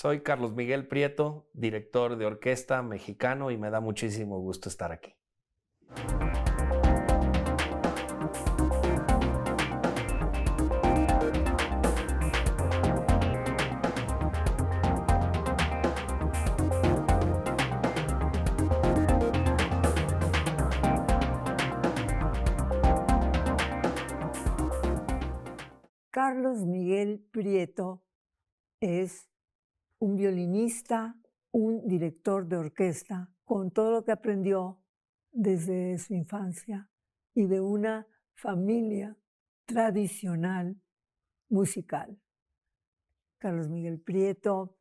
Soy Carlos Miguel Prieto, director de orquesta mexicano y me da muchísimo gusto estar aquí. Carlos Miguel Prieto es un violinista, un director de orquesta, con todo lo que aprendió desde su infancia y de una familia tradicional musical. Carlos Miguel Prieto,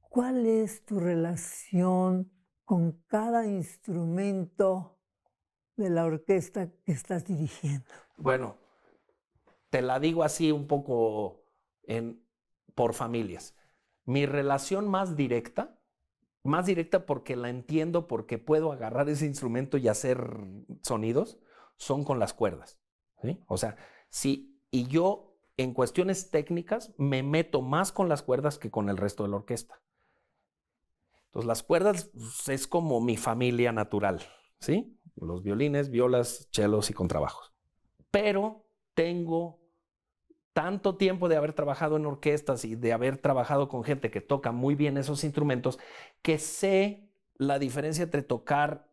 ¿cuál es tu relación con cada instrumento de la orquesta que estás dirigiendo? Bueno, te la digo así un poco por familias mi relación más directa, más directa porque la entiendo, porque puedo agarrar ese instrumento y hacer sonidos, son con las cuerdas. O sea, sí, y yo en cuestiones técnicas me meto más con las cuerdas que con el resto de la orquesta. Entonces, las cuerdas pues, es como mi familia natural, ¿sí? Los violines, violas, chelos y contrabajos. Pero tengo tanto tiempo de haber trabajado en orquestas y de haber trabajado con gente que toca muy bien esos instrumentos, que sé la diferencia entre tocar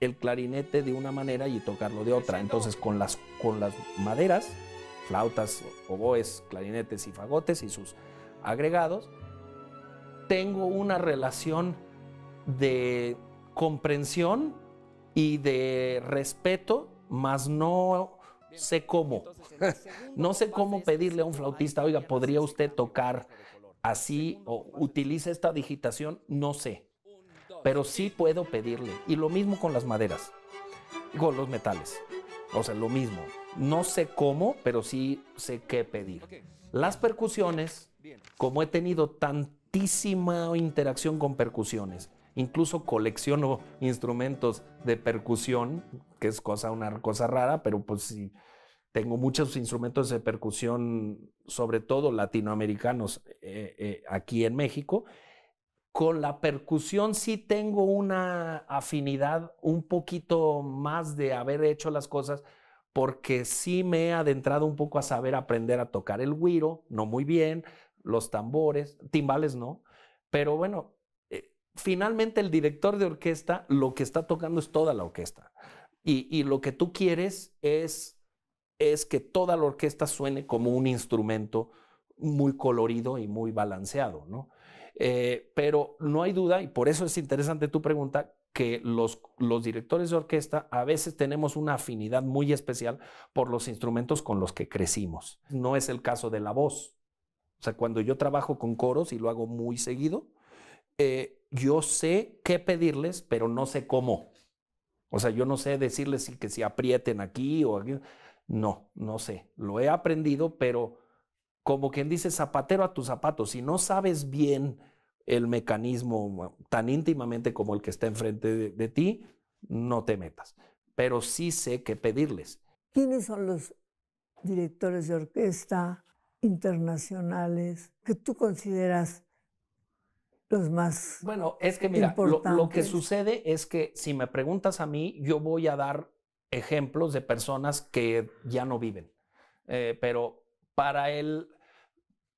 el clarinete de una manera y tocarlo de otra. Entonces, con las, con las maderas, flautas, oboes, clarinetes y fagotes y sus agregados, tengo una relación de comprensión y de respeto, más no sé cómo. no sé cómo este pedirle a un flautista, oiga, ¿podría usted tocar así o utiliza esta digitación? No sé. Pero sí puedo pedirle. Y lo mismo con las maderas, con los metales. O sea, lo mismo. No sé cómo, pero sí sé qué pedir. Las percusiones, como he tenido tantísima interacción con percusiones, Incluso colecciono instrumentos de percusión, que es cosa, una cosa rara, pero pues sí, tengo muchos instrumentos de percusión, sobre todo latinoamericanos, eh, eh, aquí en México. Con la percusión sí tengo una afinidad un poquito más de haber hecho las cosas, porque sí me he adentrado un poco a saber aprender a tocar el güiro, no muy bien, los tambores, timbales no, pero bueno, finalmente el director de orquesta lo que está tocando es toda la orquesta. Y, lo que tú quieres es, es que toda la orquesta suene como un instrumento muy colorido y muy balanceado, eh, pero no hay duda, y por eso es interesante tu pregunta, que los, los, directores de orquesta a veces tenemos una afinidad muy especial por los instrumentos con los que crecimos. No es el caso de la voz. O sea, cuando yo trabajo con coros y lo hago muy seguido, eh, yo sé qué pedirles, pero no sé cómo. O sea, yo no sé decirles que se aprieten aquí o aquí. No, no sé. Lo he aprendido, pero como quien dice zapatero a tus zapatos, si no sabes bien el mecanismo tan íntimamente como el que está enfrente de, de ti, no te metas. Pero sí sé qué pedirles. ¿Quiénes son los directores de orquesta internacionales que tú consideras los más. Bueno, es que mira, lo, que sucede es que si me preguntas a mí, yo voy a dar ejemplos de personas que ya no viven. Eh, pero para él,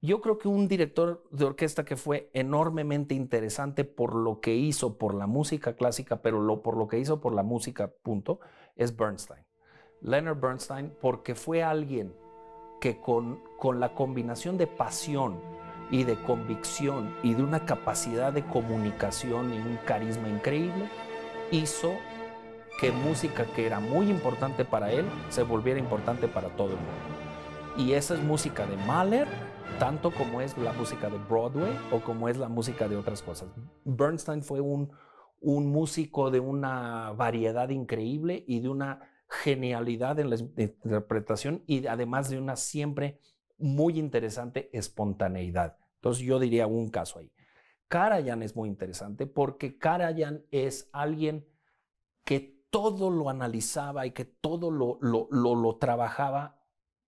yo creo que un director de orquesta que fue enormemente interesante por lo que hizo por la música clásica, pero lo, por lo que hizo por la música, punto, es Bernstein. Leonard Bernstein, porque fue alguien que con, con la combinación de pasión, y de convicción y de una capacidad de comunicación y un carisma increíble, hizo que música que era muy importante para él se volviera importante para todo el mundo. Y esa es música de Mahler, tanto como es la música de Broadway o como es la música de otras cosas. Bernstein fue un, un músico de una variedad increíble y de una genialidad en la interpretación y además de una siempre muy interesante espontaneidad. Entonces yo diría un caso ahí. Karajan es muy interesante porque Karajan es alguien que todo lo analizaba y que todo lo, lo, trabajaba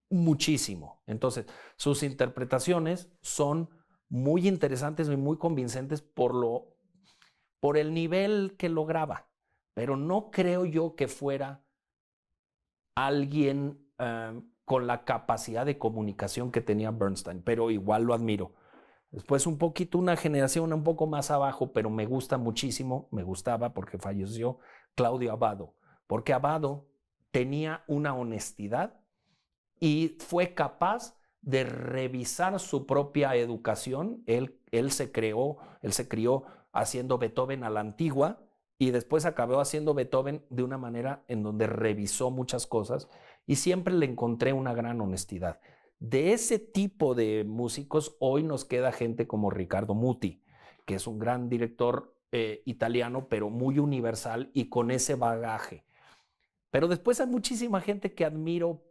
muchísimo. Entonces, sus interpretaciones son muy interesantes y muy convincentes por, lo, por el nivel que lograba, pero no creo yo que fuera alguien eh, con la capacidad de comunicación que tenía Bernstein, pero igual lo admiro. Después un poquito, una generación un poco más abajo, pero me gusta muchísimo, me gustaba porque falleció Claudio Abado, porque Abado tenía una honestidad y fue capaz de revisar su propia educación. Él, él se creó, él se crió haciendo Beethoven a la antigua y después acabó haciendo Beethoven de una manera en donde revisó muchas cosas y siempre le encontré una gran honestidad. De ese tipo de músicos hoy nos queda gente como Ricardo Muti, que es un gran director eh, italiano, pero muy universal y con ese bagaje. Pero después hay muchísima gente que admiro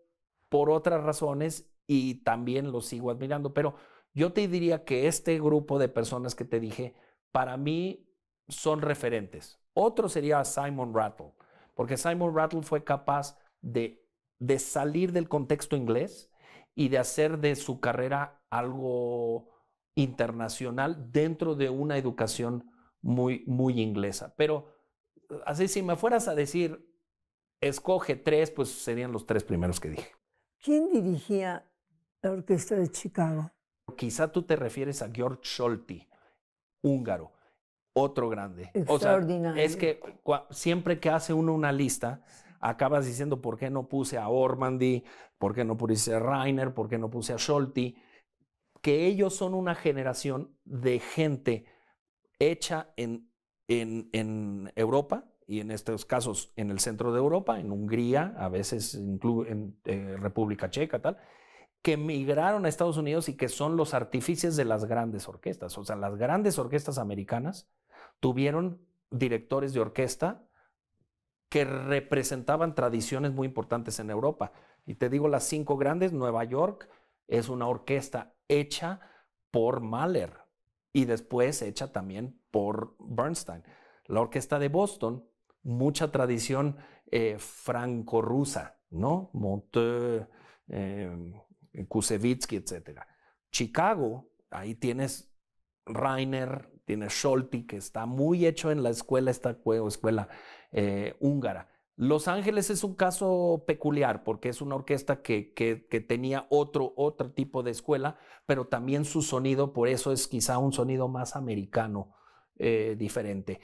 por otras razones y también lo sigo admirando. Pero yo te diría que este grupo de personas que te dije, para mí son referentes. Otro sería Simon Rattle, porque Simon Rattle fue capaz de de salir del contexto inglés y de hacer de su carrera algo internacional dentro de una educación muy, muy inglesa. Pero eh, así, si me fueras a decir, escoge tres, pues serían los tres primeros que dije. ¿Quién dirigía la Orquesta de Chicago? Quizá tú te refieres a George Scholti, húngaro, otro grande. Extraordinario. es que siempre que hace uno una lista, acabas diciendo por qué no puse a Ormandy, por qué no puse a Reiner, por qué no puse a Scholti, que ellos son una generación de gente hecha en, en, Europa y en estos casos en el centro de Europa, en Hungría, a veces en eh, República Checa, tal, que migraron a Estados Unidos y que son los artífices de las grandes orquestas. O sea, las grandes orquestas americanas tuvieron directores de orquesta que representaban tradiciones muy importantes en Europa. Y te digo las cinco grandes, Nueva York es una orquesta hecha por Mahler y después hecha también por Bernstein. La orquesta de Boston, mucha tradición eh, franco-rusa, ¿no? Monte eh, Kusevitsky, etc. Chicago, ahí tienes Rainer, tiene Scholti, que está muy hecho en la escuela, esta escuela eh, húngara. Los Ángeles es un caso peculiar porque es una orquesta que, que, tenía otro, otro tipo de escuela, pero también su sonido, por eso es quizá un sonido más americano, eh, diferente.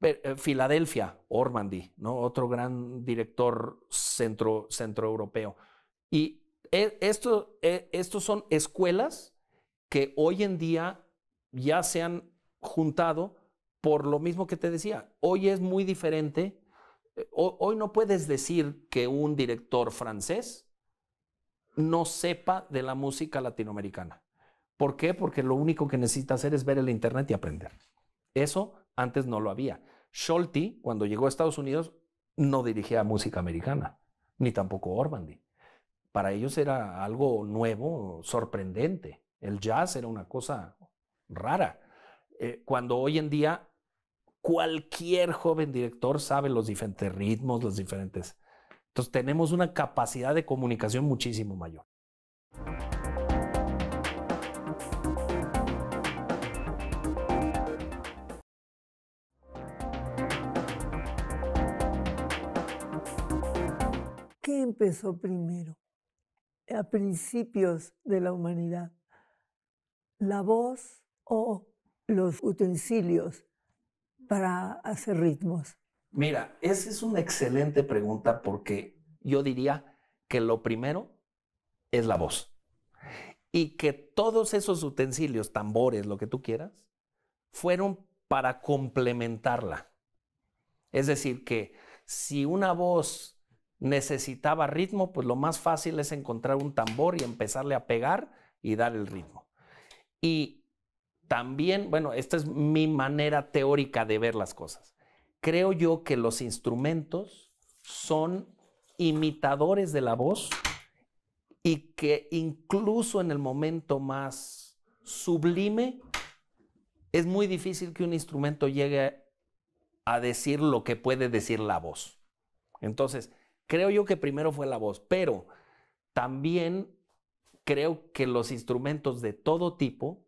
Eh, Filadelfia, Ormandy, ¿no? otro gran director centro, centroeuropeo. Y e, esto, e, estos son escuelas que hoy en día ya se han juntado por lo mismo que te decía. Hoy es muy diferente. Eh, hoy no puedes decir que un director francés no sepa de la música latinoamericana. ¿Por qué? Porque lo único que necesita hacer es ver el Internet y aprender. Eso antes no lo había. Scholti, cuando llegó a Estados Unidos, no dirigía música americana, ni tampoco Orbandy. Para ellos era algo nuevo, sorprendente. El jazz era una cosa rara. Eh, cuando hoy en día cualquier joven director sabe los diferentes ritmos, los diferentes... Entonces tenemos una capacidad de comunicación muchísimo mayor. ¿Qué empezó primero? A principios de la humanidad. ¿La voz o los utensilios para hacer ritmos? Mira, esa es una excelente pregunta porque yo diría que lo primero es la voz. Y que todos esos utensilios, tambores, lo que tú quieras, fueron para complementarla. Es decir, que si una voz necesitaba ritmo, pues lo más fácil es encontrar un tambor y empezarle a pegar y dar el ritmo. Y también, bueno, esta es mi manera teórica de ver las cosas. Creo yo que los instrumentos son imitadores de la voz y que incluso en el momento más sublime es muy difícil que un instrumento llegue a decir lo que puede decir la voz. Entonces, creo yo que primero fue la voz, pero también creo que los instrumentos de todo tipo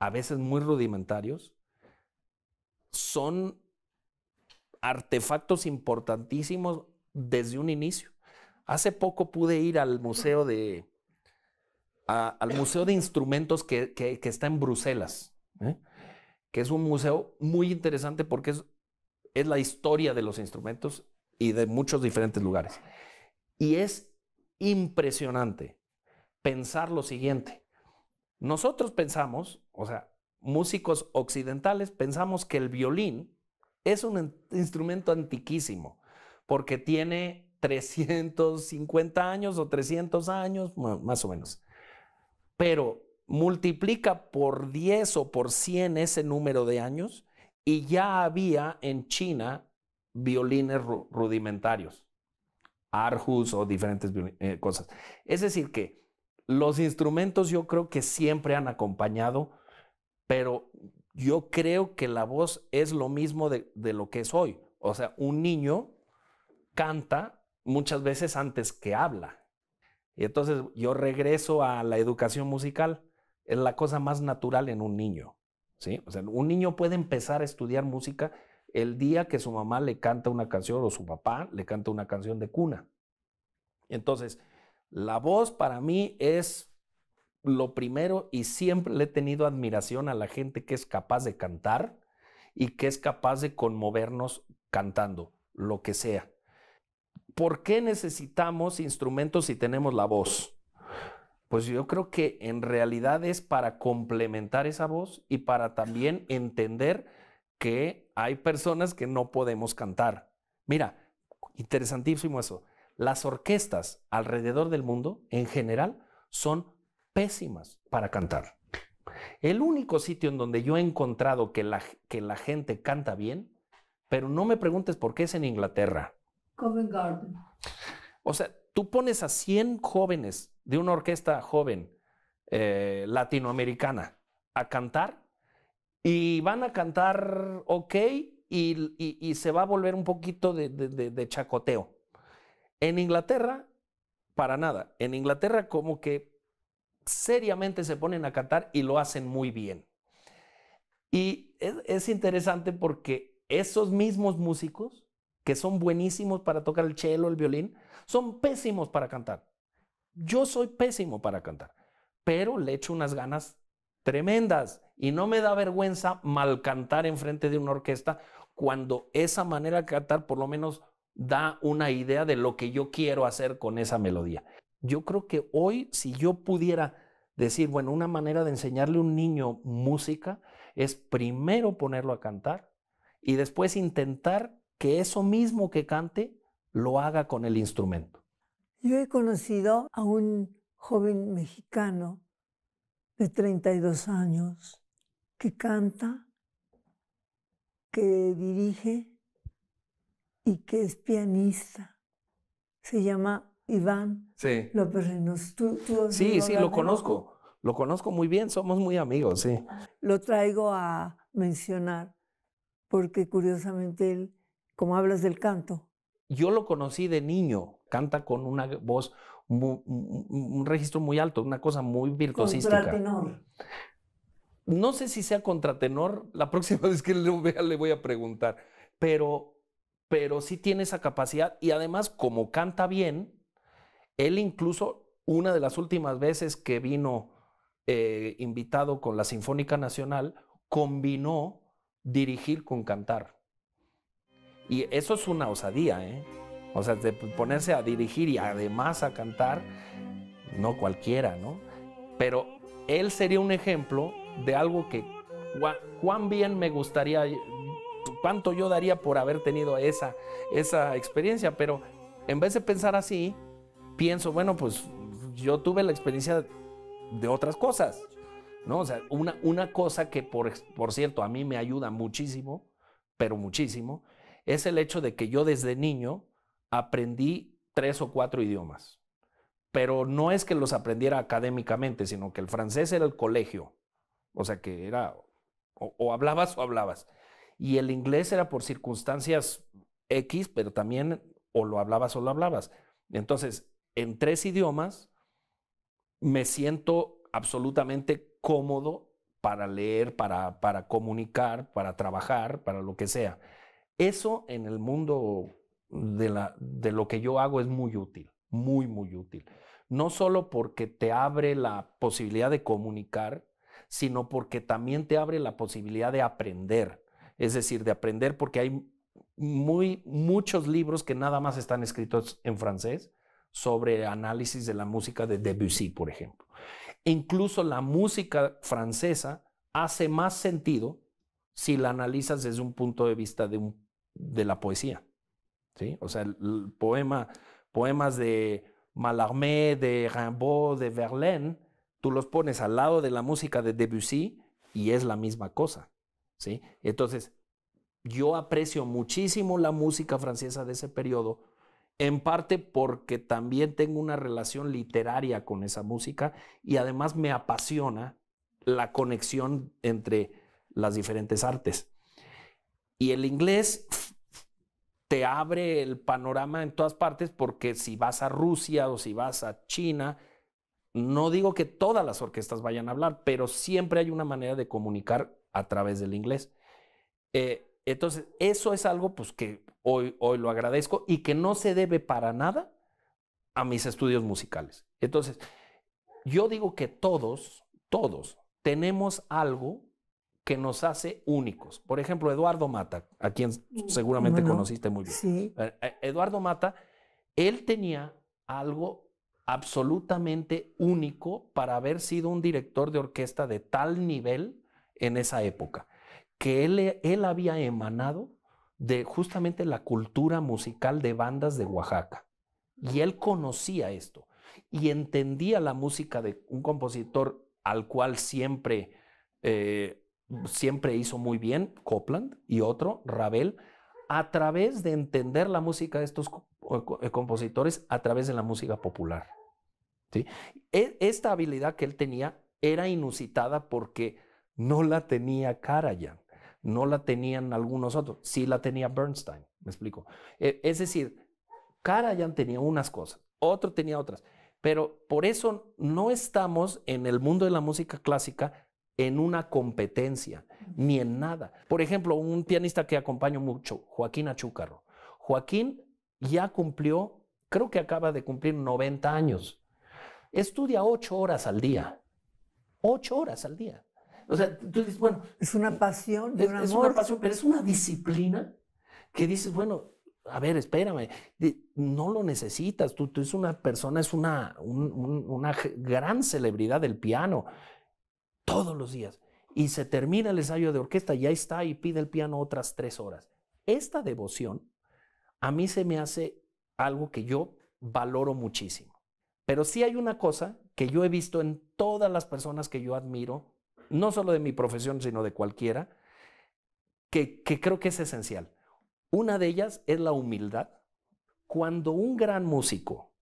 a veces muy rudimentarios, son artefactos importantísimos desde un inicio. Hace poco pude ir al museo de, al museo de instrumentos que, está en Bruselas, ¿eh? que es un museo muy interesante porque es la historia de los instrumentos y de muchos diferentes lugares. Y es impresionante pensar lo siguiente. Nosotros pensamos, o sea, músicos occidentales, pensamos que el violín es un instrumento antiquísimo, porque tiene 350 años o 300 años, más o menos. Pero multiplica por 10 o por 100 ese número de años y ya había en China violines rudimentarios, arjus o diferentes eh, cosas. Es decir, que los instrumentos yo creo que siempre han acompañado, pero yo creo que la voz es lo mismo de, lo que es hoy. O sea, un niño canta muchas veces antes que habla. Y entonces yo regreso a la educación musical. Es la cosa más natural en un niño. ¿sí? sea, un niño puede empezar a estudiar música el día que su mamá le canta una canción o su papá le canta una canción de cuna. Entonces, la voz para mí es lo primero y siempre le he tenido admiración a la gente que es capaz de cantar y que es capaz de conmovernos cantando, lo que sea. ¿Por qué necesitamos instrumentos si tenemos la voz? Pues yo creo que en realidad es para complementar esa voz y para también entender que hay personas que no podemos cantar. Mira, interesantísimo eso. Las orquestas alrededor del mundo, en general, son pésimas para cantar. El único sitio en donde yo he encontrado que la, que la gente canta bien, pero no me preguntes por qué es en Inglaterra. Covent Garden. O sea, tú pones a 100 jóvenes de una orquesta joven eh, latinoamericana a cantar y van a cantar ok y, se va a volver un poquito de chacoteo. En Inglaterra, para nada. En Inglaterra como que seriamente se ponen a cantar y lo hacen muy bien. Y es, interesante porque esos mismos músicos, que son buenísimos para tocar el cello, el violín, son pésimos para cantar. Yo soy pésimo para cantar, pero le echo unas ganas tremendas y no me da vergüenza mal cantar en frente de una orquesta cuando esa manera de cantar por lo menos da una idea de lo que yo quiero hacer con esa melodía. Yo creo que hoy, si yo pudiera decir, bueno, una manera de enseñarle a un niño música es primero ponerlo a cantar y después intentar que eso mismo que cante lo haga con el instrumento. Yo he conocido a un joven mexicano de 32 años que canta, que dirige y que es pianista. Se llama Iván sí. López Reynoso. sí, sí, lo conozco. Lo conozco muy bien, somos muy amigos, sí. Lo traigo a mencionar porque curiosamente él, como hablas del canto. Yo lo conocí de niño, canta con una voz, un registro muy alto, una cosa muy virtuosística. Contratenor. No sé si sea contratenor, la próxima vez que lo vea le voy a preguntar, pero pero sí tiene esa capacidad y además como canta bien, él incluso una de las últimas veces que vino eh, invitado con la Sinfónica Nacional, combinó dirigir con cantar. Y eso es una osadía, ¿eh? O sea, de ponerse a dirigir y además a cantar, no cualquiera, ¿no? Pero él sería un ejemplo de algo que cuán bien me gustaría cuánto yo daría por haber tenido esa, experiencia, pero en vez de pensar así, pienso, bueno, pues yo tuve la experiencia de otras cosas, ¿no? O sea, una, cosa que, por, cierto, a mí me ayuda muchísimo, pero muchísimo, es el hecho de que yo desde niño aprendí tres o cuatro idiomas, pero no es que los aprendiera académicamente, sino que el francés era el colegio, o sea, que era o hablabas o hablabas y el inglés era por circunstancias X, pero también o lo hablabas o lo hablabas. Entonces, en tres idiomas me siento absolutamente cómodo para leer, para, para comunicar, para trabajar, para lo que sea. Eso en el mundo de, la, de lo que yo hago es muy útil, muy, muy útil. No solo porque te abre la posibilidad de comunicar, sino porque también te abre la posibilidad de aprender es decir, de aprender, porque hay muy, muchos libros que nada más están escritos en francés sobre análisis de la música de Debussy, por ejemplo. E incluso la música francesa hace más sentido si la analizas desde un punto de vista de, la poesía. ¿sí? O sea, poemas de Mallarmé, de Rimbaud, de Verlaine, tú los pones al lado de la música de Debussy y es la misma cosa. Entonces, yo aprecio muchísimo la música francesa de ese periodo, en parte porque también tengo una relación literaria con esa música y además me apasiona la conexión entre las diferentes artes. Y el inglés te abre el panorama en todas partes porque si vas a Rusia o si vas a China, no digo que todas las orquestas vayan a hablar, pero siempre hay una manera de comunicar a través del inglés. Eh, entonces, eso es algo pues, que hoy, hoy lo agradezco y que no se debe para nada a mis estudios musicales. Entonces, yo digo que todos, todos tenemos algo que nos hace únicos. Por ejemplo, Eduardo Mata, a quien mm, seguramente conociste muy bien. Eh, eh, Eduardo Mata, él tenía algo absolutamente único para haber sido un director de orquesta de tal nivel en esa época, que él, él había emanado de justamente la cultura musical de bandas de Oaxaca. Y él conocía esto y entendía la música de un compositor al cual siempre, eh, siempre hizo muy bien, Copland, y otro, Ravel, a través de entender la música de estos eh, eh, compositores, a través de la música popular. E, esta habilidad que él tenía era inusitada porque no la tenía Karajan, no la tenían algunos otros, sí la tenía Bernstein, me explico. E, es decir, Karajan tenía unas cosas, otro tenía otras, pero por eso no estamos en el mundo de la música clásica en una competencia, ni en nada. Por ejemplo, un pianista que acompaño mucho, Joaquín Achúcarro. Joaquín ya cumplió, creo que acaba de cumplir 90 años. Estudia ocho horas al día. Ocho horas al día. O sea, tú dices, bueno. Es una pasión, es, un pero es una disciplina que dices, bueno, a ver, espérame, no lo necesitas. Tú, tú eres una persona, es una, una gran celebridad del piano todos los días. Y se termina el ensayo de orquesta, ya está y pide el piano otras tres horas. Esta devoción a mí se me hace algo que yo valoro muchísimo. Pero sí hay una cosa que yo he visto en todas las personas que yo admiro no solo de mi profesión, sino de cualquiera, que, creo que es esencial. Una de ellas es la humildad. Cuando un gran músico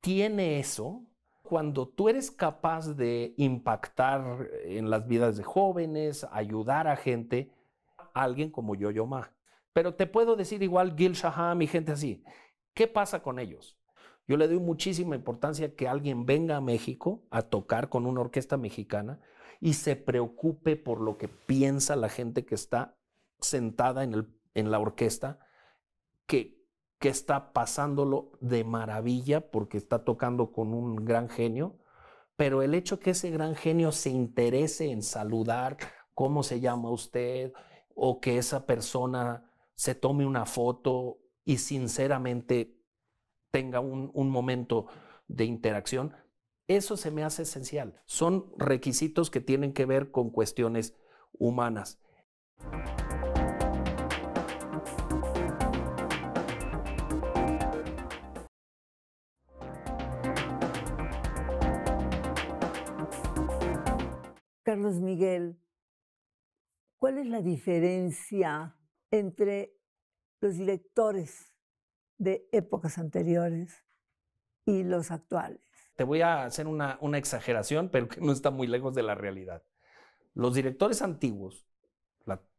tiene eso, cuando tú eres capaz de impactar en las vidas de jóvenes, ayudar a gente, alguien como yo, yo más. Pero te puedo decir igual Gil Shaham y gente así. ¿Qué pasa con ellos? Yo le doy muchísima importancia que alguien venga a México a tocar con una orquesta mexicana y se preocupe por lo que piensa la gente que está sentada en, en la orquesta, que, está pasándolo de maravilla porque está tocando con un gran genio, pero el hecho que ese gran genio se interese en saludar, cómo se llama usted, o que esa persona se tome una foto y sinceramente tenga un, un momento de interacción, eso se me hace esencial. Son requisitos que tienen que ver con cuestiones humanas. Carlos Miguel, ¿cuál es la diferencia entre los directores de épocas anteriores y los actuales? voy a hacer una, exageración, pero que no está muy lejos de la realidad. Los directores antiguos,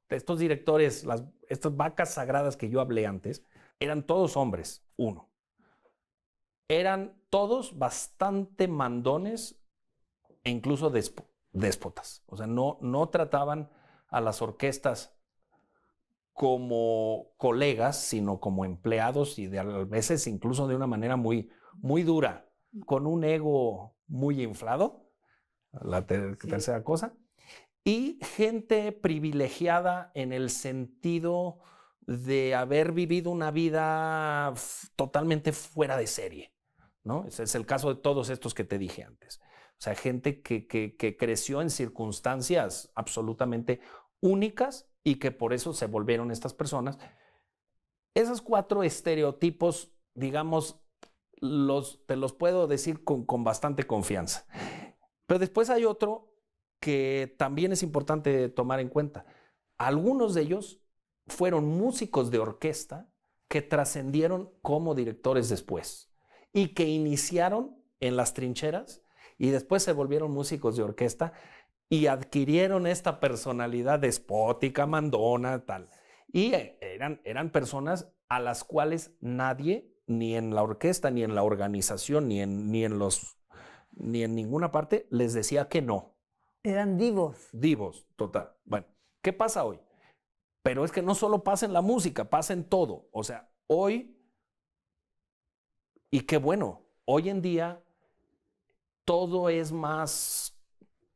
estos directores, estas vacas sagradas que yo hablé antes, eran todos hombres, uno. Eran todos bastante mandones e incluso déspotas. O sea, no, no trataban a las orquestas como colegas, sino como empleados y de, a veces incluso de una manera muy, muy dura con un ego muy inflado, la tercera cosa, y gente privilegiada en el sentido de haber vivido una vida totalmente fuera de serie, ¿no? Ese es el caso de todos estos que te dije antes. O sea, gente que creció en circunstancias absolutamente únicas y que por eso se volvieron estas personas. Esos cuatro estereotipos, digamos, te los puedo decir con, bastante confianza. Pero después hay otro que también es importante tomar en cuenta. Algunos de ellos fueron músicos de orquesta que trascendieron como directores después y que iniciaron en las trincheras y después se volvieron músicos de orquesta y adquirieron esta personalidad despótica, mandona, tal. Y eh, eran, eran personas a las cuales nadie ni en la orquesta, ni en la organización, ni en, ni en los, ni en ninguna parte les decía que no. Eran divos. Divos, total. Bueno, ¿qué pasa hoy? Pero es que no solo pasa en la música, pasa en todo. O sea, hoy, y qué bueno, hoy en día todo es más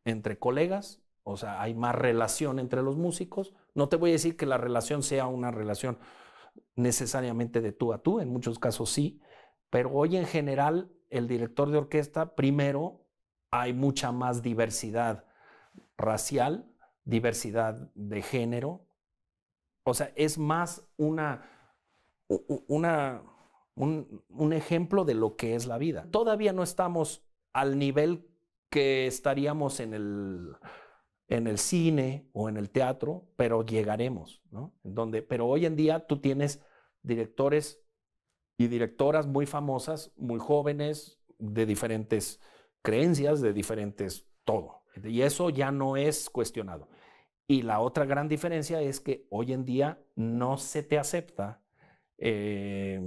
entre colegas, o sea, hay más relación entre los músicos. No te voy a decir que la relación sea una relación necesariamente de tú a tú, en muchos casos sí, pero hoy en general el director de orquesta, primero, hay mucha más diversidad racial, diversidad de género, o sea, es más una, una un, un, ejemplo de lo que es la vida. Todavía no estamos al nivel que estaríamos en el en el cine o en el teatro, pero llegaremos, ¿no? donde, pero hoy en día tú tienes directores y directoras muy famosas, muy jóvenes, de diferentes creencias, de diferentes todo. Y eso ya no es cuestionado. Y la otra gran diferencia es que hoy en día no se te acepta eh,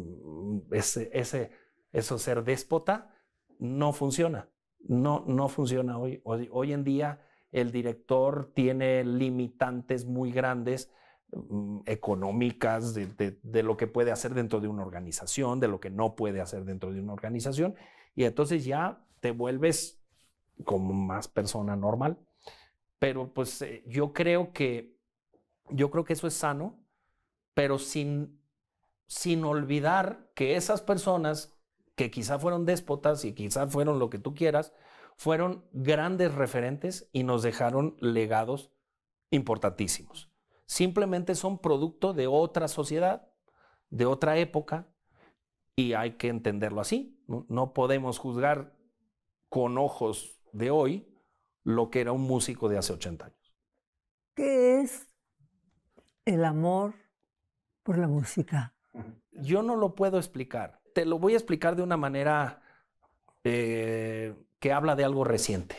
ese, ese, eso ser déspota, no funciona. No, no funciona hoy, hoy, hoy en día el director tiene limitantes muy grandes mm, económicas, de, lo que puede hacer dentro de una organización, de lo que no puede hacer dentro de una organización, y entonces ya te vuelves como más persona normal. Pero pues eh, yo creo que yo creo que eso es sano, pero sin, sin olvidar que esas personas que quizá fueron déspotas y quizá fueron lo que tú quieras, fueron grandes referentes y nos dejaron legados importantísimos. Simplemente son producto de otra sociedad, de otra época, y hay que entenderlo así. No, no podemos juzgar con ojos de hoy lo que era un músico de hace 80 años. ¿Qué es el amor por la música? Yo no lo puedo explicar lo voy a explicar de una manera eh, que habla de algo reciente.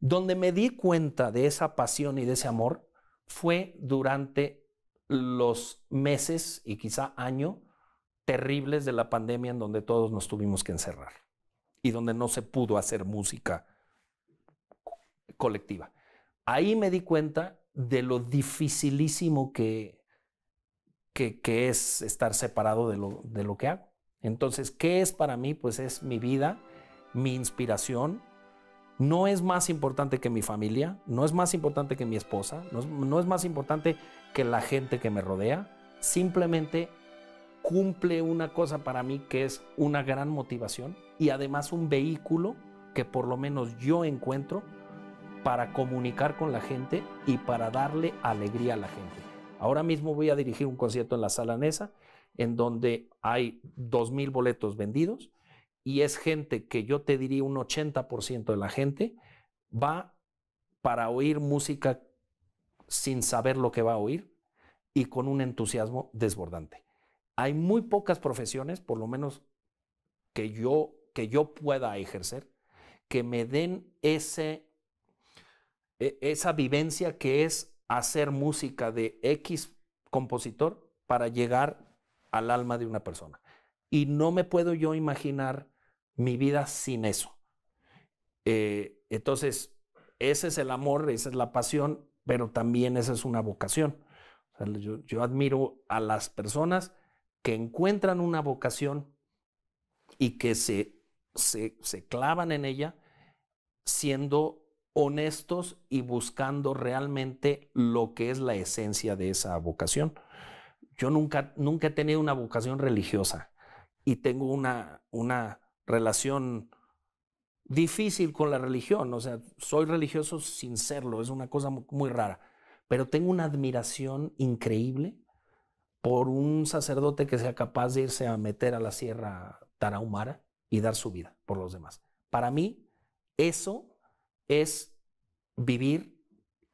Donde me di cuenta de esa pasión y de ese amor fue durante los meses y quizá año terribles de la pandemia en donde todos nos tuvimos que encerrar y donde no se pudo hacer música colectiva. Ahí me di cuenta de lo dificilísimo que, que, es estar separado de lo, de lo que hago. Entonces, ¿qué es para mí? Pues es mi vida, mi inspiración. No es más importante que mi familia, no es más importante que mi esposa, no es, más importante que la gente que me rodea. Simplemente cumple una cosa para mí que es una gran motivación y además un vehículo que por lo menos yo encuentro para comunicar con la gente y para darle alegría a la gente. Ahora mismo voy a dirigir un concierto en la sala Nesa en donde hay 2.000 boletos vendidos y es gente que yo te diría un 80% de la gente va para oír música sin saber lo que va a oír y con un entusiasmo desbordante. Hay muy pocas profesiones, por lo menos que yo, que yo pueda ejercer, que me den ese, e, esa vivencia que es hacer música de X compositor para llegar al alma de una persona. Y no me puedo yo imaginar mi vida sin eso. Eh, entonces, ese es el amor, esa es la pasión, pero también esa es una vocación. yo, admiro a las personas que encuentran una vocación y que se, se, clavan en ella siendo honestos y buscando realmente lo que es la esencia de esa vocación. Yo nunca, nunca he tenido una vocación religiosa y tengo una, una relación difícil con la religión. O sea, soy religioso sin serlo, es una cosa muy rara. Pero tengo una admiración increíble por un sacerdote que sea capaz de irse a meter a la Sierra Tarahumara y dar su vida por los demás. Para mí, eso es vivir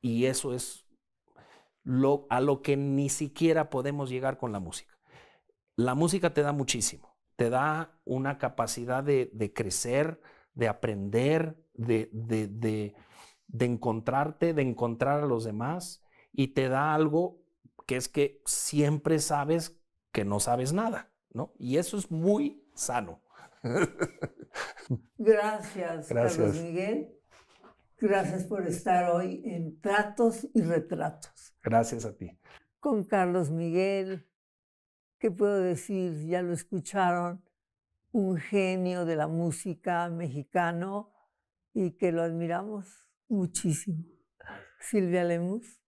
y eso es a lo que ni siquiera podemos llegar con la música. La música te da muchísimo, te da una capacidad de, crecer, de aprender, de, de, de encontrarte, de encontrar a los demás y te da algo que es que siempre sabes que no sabes nada, ¿no? Y eso es muy sano. Gracias, Gracias. Carlos Miguel. Gracias por estar hoy en Tratos y Retratos. Gracias a ti. Con Carlos Miguel, ¿qué puedo decir? Ya lo escucharon, un genio de la música mexicano y que lo admiramos muchísimo. Silvia Lemus.